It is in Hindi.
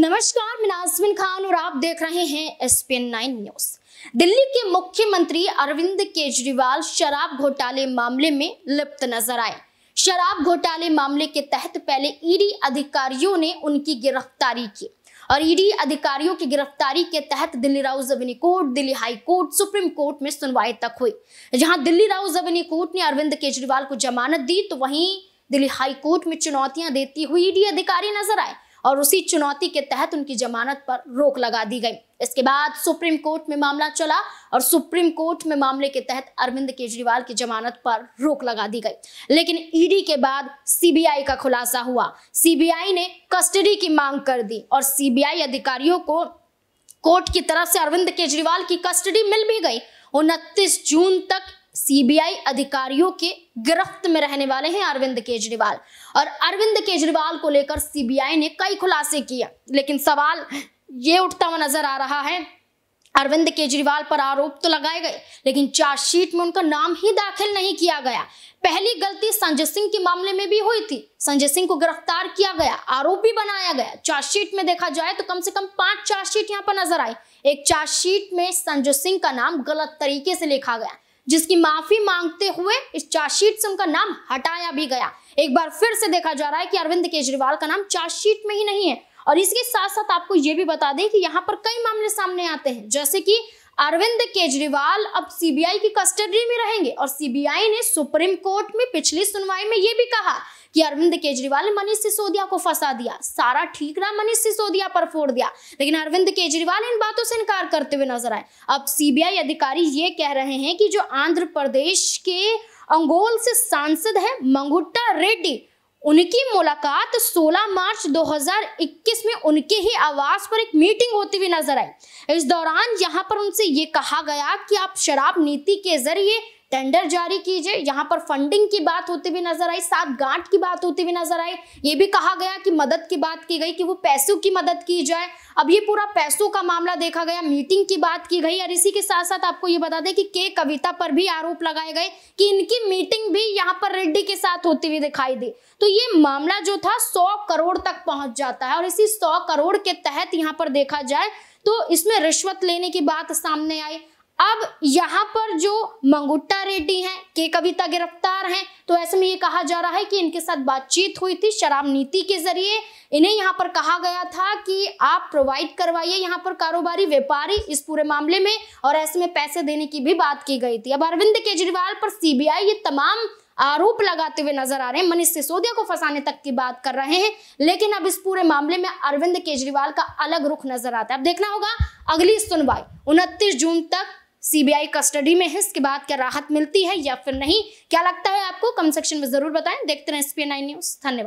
नमस्कार मैं नाजमिन खान और आप देख रहे हैं S P nine news Delhi के मुख्यमंत्री अरविंद केजरीवाल शराब घोटाले मामले में लिप्त नजर आए शराब घोटाले मामले के तहत पहले ईडी e अधिकारियों ने उनकी गिरफ्तारी की और ईडी e अधिकारियों की गिरफ्तारी के तहत दिल्ली राव जमीनी court Delhi high court supreme court में सुनवाई तक हुई जहां दिल्ली राव जमीनी कोर्ट ने अरविंद केजरीवाल को जमानत दी तो वहीं दिल्ली हाई कोर्ट में चुनौतियां देती हुई ईडी e अधिकारी नजर आए और उसी चुनौती के तहत उनकी जमानत पर रोक लगा दी गई इसके बाद सुप्रीम कोर्ट में मामला चला और सुप्रीम कोर्ट में मामले के तहत अरविंद केजरीवाल की जमानत पर रोक लगा दी गई लेकिन ईडी के बाद सीबीआई का खुलासा हुआ सीबीआई ने कस्टडी की मांग कर दी और सीबीआई अधिकारियों को कोर्ट की तरफ से अरविंद केजरीवाल की कस्टडी मिल भी गई उनतीस जून तक सीबीआई अधिकारियों के गिरफ्त में रहने वाले हैं अरविंद केजरीवाल और अरविंद केजरीवाल को लेकर सीबीआई ने कई खुलासे किए लेकिन सवाल ये उठता हुआ नजर आ रहा है अरविंद केजरीवाल पर आरोप तो लगाए गए लेकिन चार्जशीट में उनका नाम ही दाखिल नहीं किया गया पहली गलती संजय सिंह के मामले में भी हुई थी संजय सिंह को गिरफ्तार किया गया आरोप भी बनाया गया चार्जशीट में देखा जाए तो कम से कम पांच चार्जशीट यहाँ पर नजर आई एक चार्जशीट में संजय सिंह का नाम गलत तरीके से लिखा गया जिसकी माफी मांगते हुए इस चार्जशीट से उनका नाम हटाया भी गया एक बार फिर से देखा जा रहा है कि अरविंद केजरीवाल का नाम चार्जशीट में ही नहीं है और इसके साथ साथ आपको ये भी बता दें कि यहाँ पर कई मामले सामने आते हैं जैसे कि अरविंद केजरीवाल अब सीबीआई की कस्टडी में रहेंगे और सीबीआई ने सुप्रीम कोर्ट में पिछली सुनवाई में यह भी कहा कि अरविंद केजरीवाल ने मनीष सिसोदिया को फंसा दिया सारा ठीक रहा मनीष सिसोदिया पर फोड़ दिया लेकिन अरविंद केजरीवाल इन बातों से इनकार करते हुए नजर आए अब सीबीआई अधिकारी ये कह रहे हैं कि जो आंध्र प्रदेश के अंगोल से सांसद है मंगुट्टा रेड्डी उनकी मुलाकात 16 मार्च 2021 में उनके ही आवास पर एक मीटिंग होती हुई नजर आई इस दौरान यहां पर उनसे ये कहा गया कि आप शराब नीति के जरिए टेंडर जारी कीजिए यहाँ पर फंडिंग की बात होती हुई नजर आई साथ गांठ की बात होती हुई नजर आई ये भी कहा गया कि मदद की बात की गई कि वो पैसों की मदद की जाए अब ये पूरा पैसों का मामला देखा गया मीटिंग की बात की गई और इसी के साथ साथ आपको ये बता दें कि के कविता पर भी आरोप लगाए गए कि इनकी मीटिंग यहाँ पर रेड्डी के साथ होती हुई दिखाई दी तो ये मामला जो था सौ करोड़ तक पहुंच जाता है और इसी सौ करोड़ के तहत यहाँ पर देखा जाए तो इसमें रिश्वत लेने की बात सामने आई अब यहाँ पर जो मंगुट्टा रेड्डी हैं के कविता गिरफ्तार हैं तो ऐसे में ये कहा जा रहा है कि इनके साथ बातचीत हुई थी शराब नीति के जरिए इन्हें यहाँ पर कहा गया था कि आप प्रोवाइड करवाइए यहाँ पर कारोबारी व्यापारी इस पूरे मामले में और ऐसे में पैसे देने की भी बात की गई थी अब अरविंद केजरीवाल पर सीबीआई ये तमाम आरोप लगाते हुए नजर आ रहे हैं मनीष सिसोदिया को फंसाने तक की बात कर रहे हैं लेकिन अब इस पूरे मामले में अरविंद केजरीवाल का अलग रुख नजर आता है अब देखना होगा अगली सुनवाई उनतीस जून तक सीबीआई कस्टडी में है इसके बाद क्या राहत मिलती है या फिर नहीं क्या लगता है आपको कमेंट सेक्शन में जरूर बताएं देखते रहें एसपी नाइन न्यूज धन्यवाद